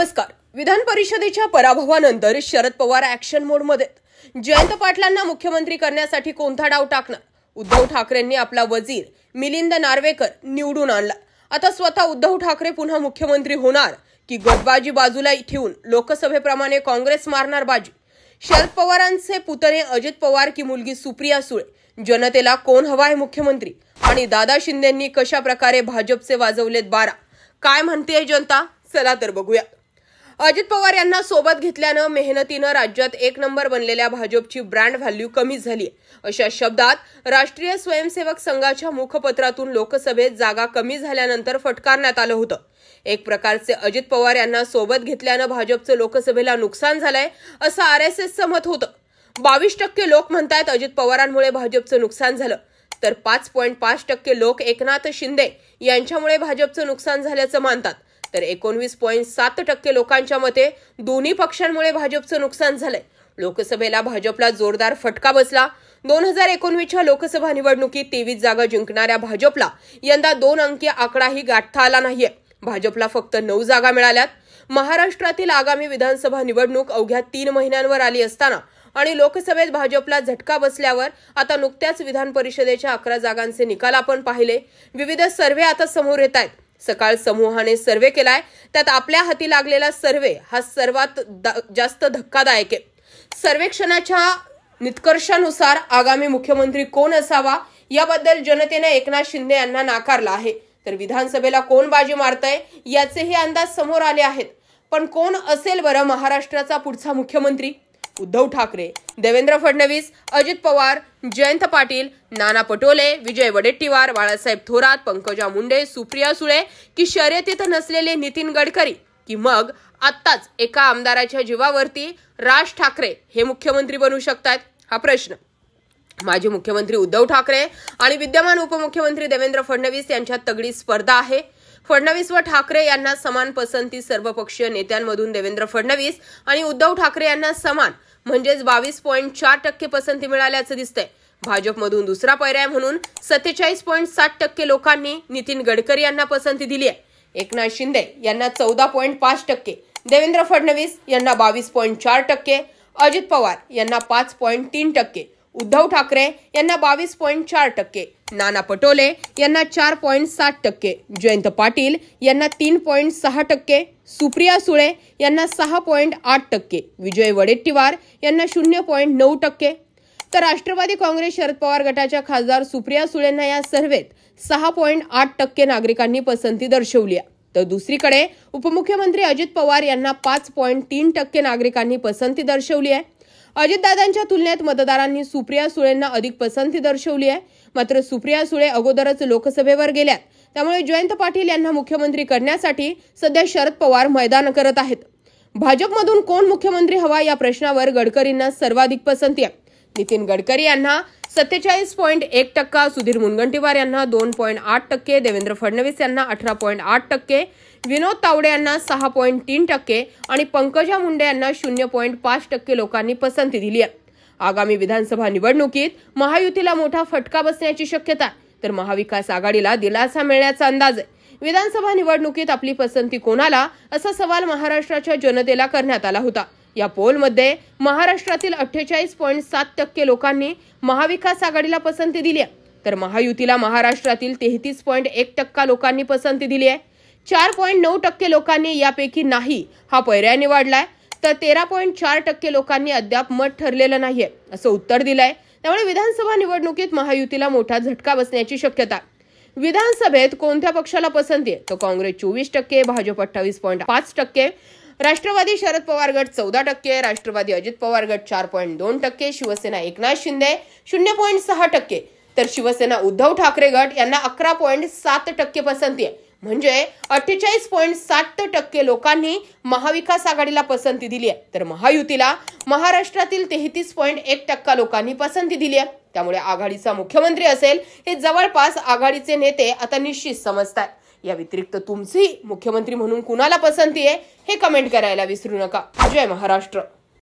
नमस्कार विधान परिषदेच्या पराभवानंतर शरद पवार ऍक्शन मोडमध्ये जयंत पाटलांना मुख्यमंत्री करण्यासाठी कोणता डाव टाकणार उद्धव ठाकरेंनी आपला वजीर मिलिंद नार्वेकर निवडून आणला आता स्वतः उद्धव ठाकरे पुन्हा मुख्यमंत्री होणार की गटबाजी बाजूला ठेवून लोकसभेप्रमाणे काँग्रेस मारणार बाजी शरद पवारांचे पुतणे अजित पवार की मुलगी सुप्रिया सुळे जनतेला कोण हवाय मुख्यमंत्री आणि दादा शिंदेंनी कशा प्रकारे भाजपचे वाजवलेत बारा काय म्हणतेय जनता चला तर बघूया अजित पवार यांना सोबत घेतल्यानं मेहनतीनं राज्यात एक नंबर बनलेल्या भाजपची ब्रँड व्हॅल्यू कमी झाली अशा शब्दात राष्ट्रीय स्वयंसेवक संघाच्या मुखपत्रातून लोकसभेत जागा कमी झाल्यानंतर फटकारण्यात आलं होतं एक प्रकारचे अजित पवार यांना सोबत घेतल्यानं भाजपचं लोकसभेला नुकसान झालंय असं आर एस मत होतं बावीस टक्के लोक म्हणतात अजित पवारांमुळे भाजपचं नुकसान झालं तर पाच पॉईंट पाच टक्के लोक एकनाथ शिंदे यांच्यामुळे भाजपचं नुकसान झाल्याचं मानतात तर एकोणवीस पॉईंट सात टक्के लोकांच्या मते दोन्ही पक्षांमुळे भाजपचं नुकसान झालंय लोकसभेला भाजपला जोरदार फटका बसला दोन हजार एकोणवीसच्या लोकसभा निवडणुकीत तेवीस जागा जिंकणाऱ्या भाजपला यंदा दोन अंकी आकडाही गाठता आला नाहीये भाजपला फक्त नऊ जागा मिळाल्यात महाराष्ट्रातील आगामी विधानसभा निवडणूक अवघ्या तीन महिन्यांवर आली असताना आणि लोकसभेत भाजपला झटका बसल्यावर आता नुकत्याच विधान परिषदेच्या अकरा जागांचे निकाल आपण पाहिले विविध सर्व्हे आता समोर येत आहेत सकाळ समूहाने सर्वे केलाय त्यात आपल्या हाती लागलेला सर्वे हा सर्वात जास्त धक्कादायक आहे सर्वेक्षणाच्या निष्कर्षानुसार आगामी मुख्यमंत्री कोण असावा याबद्दल जनतेने एकनाथ शिंदे यांना नाकारला आहे तर विधानसभेला कोण बाजी मारतय याचेही अंदाज समोर आले आहेत पण कोण असेल बरं महाराष्ट्राचा पुढचा मुख्यमंत्री उद्धव ठाकरे देवेंद्र फडणवीस अजित पवार जयंत पाटील नाना पटोले विजय वडेट्टीवार बाळासाहेब थोरात पंकजा मुंडे सुप्रिया सुळे की शर्यतीत नसलेले नितीन गडकरी की मग आत्ताच एका आमदाराच्या जीवावरती राज ठाकरे हे मुख्यमंत्री बनू शकतात हा प्रश्न माजी मुख्यमंत्री उद्धव ठाकरे आणि विद्यमान उपमुख्यमंत्री देवेंद्र फडणवीस यांच्यात तगडी स्पर्धा आहे फडणवीस व ठाकरे यांना समान पसंती सर्वपक्षीय नेत्यांमधून देवेंद्र फडणवीस आणि उद्धव ठाकरे यांना समान म्हणजेच बावीस पॉईंट चार टक्के पसंती मिळाल्याचं दिसतंय भाजपमधून दुसरा पर्याय म्हणून सत्तेचाळीस पॉईंट सात टक्के लोकांनी नितीन गडकरी यांना पसंती दिली आहे एकनाथ शिंदे यांना चौदा पॉईंट पाच टक्के देवेंद्र फडणवीस यांना बावीस पॉईंट चार टक्के अजित पवार यांना पाच पॉईंट तीन टक्के उद्धव ठाकरे यांना बावीस पॉईंट चार टक्के नाना पटोले यांना चार पॉईंट सात टक्के जयंत पाटील यांना तीन पॉईंट सहा टक्के सुप्रिया सुळे यांना सहा पॉईंट आठ टक्के विजय वडेट्टीवार यांना शून्य पॉईंट नऊ टक्के तर राष्ट्रवादी काँग्रेस शरद पवार गटाच्या खासदार सुप्रिया सुळेंना या सर्वेत सहा पॉईंट आठ टक्के नागरिकांनी पसंती दर्शवली आहे तर दुसरीकडे उपमुख्यमंत्री अजित पवार यांना पाच पॉईंट तीन टक्के नागरिकांनी पसंती दर्शवली आहे अजितदादांच्या तुलनेत मतदारांनी सुप्रिया सुळेंना अधिक पसंती दर्शवली आहे मात्र सुप्रिया सुळे अगोदरच लोकसभेवर गेल्यात त्यामुळे जयंत पाटील यांना मुख्यमंत्री करण्यासाठी सध्या शरद पवार मैदान करत आहेत भाजपमधून कोण मुख्यमंत्री हवा या प्रश्नावर गडकरींना सर्वाधिक पसंती आहे नितीन गडकरी यांना सत्तेचाळीस पॉईंट एक टक्का सुधीर मुनगंटीवार यांना दोन पॉईंट आठ टक्के देवेंद्र फडणवीस यांना अठरा पॉईंट आठ टक्के विनोद तावडे यांना सहा पॉईंट तीन टक्के आणि पंकजा मुंडे यांना शून्य पॉईंट पाच टक्के लोकांनी पसंती दिली आहे आगामी विधानसभा निवडणुकीत महायुतीला मोठा फटका बसण्याची शक्यता तर महाविकास आघाडीला दिलासा मिळण्याचा अंदाज आहे विधानसभा निवडणुकीत आपली पसंती कोणाला असा सवाल महाराष्ट्राच्या जनतेला करण्यात आला होता या पोलमध्ये महाराष्ट्रातील अठ्ठेचाळीस पॉईंट सात टक्के लोकांनी महाविकास आघाडीला पसंती दिली आहे तर महायुतीला महाराष्ट्रातील तेहतीस पॉईंट एक टक्का लोकांनी पसंती दिली आहे चार पॉईंट नऊ टक्के लोकांनी यापैकी नाही हा पर्याय निवडलाय तर तेरा पॉईंट चार टक्के लोकांनी अद्याप मत ठरलेलं नाहीये असं उत्तर दिलंय त्यामुळे विधानसभा निवडणुकीत महायुतीला मोठा झटका बसण्याची शक्यता विधानसभेत कोणत्या पक्षाला पसंती आहे तर काँग्रेस चोवीस टक्के भाजप अठ्ठावीस पॉईंट पाच टक्के राष्ट्रवादी शरद पवार गट चौदा टक्के राष्ट्रवादी अजित पवार गट चार पॉईंट दोन टक्के शिवसेना एकनाथ शिंदे शून्य पॉईंट सहा टक्के तर शिवसेना उद्धव ठाकरे गट यांना अकरा पॉईंट सात टक्के पसंती आहे म्हणजे अठ्ठेचाळीस पॉईंट सात टक्के लोकांनी महाविकास आघाडीला पसंती दिली आहे तर महायुतीला महाराष्ट्रातील तेहतीस पॉईंट एक टक्का लोकांनी पसंती दिली आहे त्यामुळे आघाडीचा मुख्यमंत्री असेल हे जवळपास आघाडीचे नेते आता निश्चित समजतात या व्यतिरिक्त तुमची मुख्यमंत्री म्हणून कुणाला पसंती आहे हे कमेंट करायला विसरू नका जय महाराष्ट्र